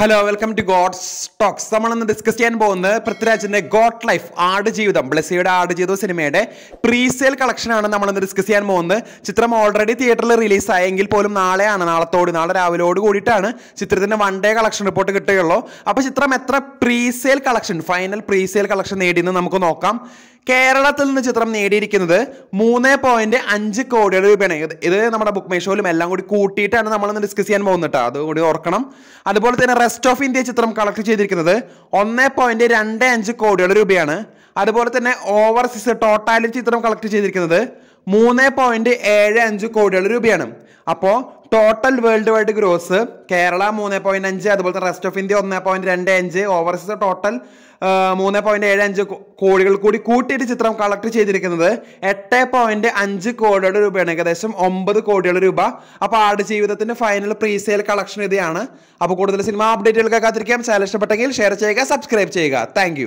hello welcome to God talks നമ്മളിന്ന് discuss ചെയ്യാൻ പോകുന്നത് പൃഥ്വിരാജിന്റെ ഗോഡ് ലൈഫ് ആട് ജീവിതം ബ്ലസ്സിയുടെ ആട് ജീവിതം സിനിമയുടെ പ്രീസെയിൽ കളക്ഷനാണ് നമ്മളിന്ന് ഡിസ്കസ് ചെയ്യാൻ പോകുന്നത് ചിത്രം ഓൾറെഡി തിയേറ്ററിൽ റിലീസ് ആയെങ്കിൽ പോലും നാളെയാണ് നാളത്തോട് നാളെ രാവിലോട് കൂടിയിട്ടാണ് ചിത്രത്തിന്റെ വൺ ഡേ കളക്ഷൻ റിപ്പോർട്ട് കിട്ടുകയുള്ളൂ അപ്പോൾ ചിത്രം എത്ര presale collection final presale collection നേടിയെന്ന് നമുക്ക് നോക്കാം കേരളത്തിൽ നിന്ന് ചിത്രം നേടിയിരിക്കുന്നത് മൂന്ന് പോയിന്റ് അഞ്ച് കോടിയുടെ രൂപയാണ് ഇത് നമ്മുടെ ബുക്ക് മേഷോയിലും എല്ലാം കൂടി കൂട്ടിയിട്ടാണ് നമ്മളൊന്ന് ഡിസ്കസ് ചെയ്യാൻ പോകുന്നത് അതുകൂടി ഓർക്കണം അതുപോലെ തന്നെ റെസ്റ്റ് ഓഫ് ഇന്ത്യ ചിത്രം കളക്ട് ചെയ്തിരിക്കുന്നത് ഒന്ന് പോയിന്റ് രണ്ട് അഞ്ച് കോടിയുടെ രൂപയാണ് അതുപോലെ തന്നെ ഓവർസീസ് ടോട്ടാലിറ്റി ചിത്രം കളക്ട് ചെയ്തിരിക്കുന്നത് മൂന്ന് പോയിന്റ് ഏഴ് അഞ്ച് കോടികൾ രൂപയാണ് അപ്പോൾ total world wide gross Kerala മൂന്ന് പോയിന്റ് അഞ്ച് അതുപോലത്തെ റെസ്റ്റ് ഓഫ് ഇന്ത്യ ഒന്ന് പോയിന്റ് രണ്ട് അഞ്ച് ഓവർസീസ് ടോട്ടൽ മൂന്ന് പോയിന്റ് ഏഴ് അഞ്ച് കോടികൾ കൂടി കൂട്ടിയിട്ട് ചിത്രം കളക്ട് ചെയ്തിരിക്കുന്നത് എട്ട് പോയിന്റ് അഞ്ച് കോടിയുടെ രൂപയാണ് ഏകദേശം ഒമ്പത് കോടിയുടെ രൂപ അപ്പൊ ആട് ജീവിതത്തിന്റെ ഫൈനൽ പ്രീസെയിൽ കളക്ഷൻ ഇതാണ് അപ്പോൾ കൂടുതൽ സിനിമ അപ്ഡേറ്റുകൾ കേൾക്കാതിരിക്കാം ചാനൽ ഇഷ്ടപ്പെട്ടെങ്കിൽ ഷെയർ ചെയ്യുക സബ്സ്ക്രൈബ് ചെയ്യുക താങ്ക്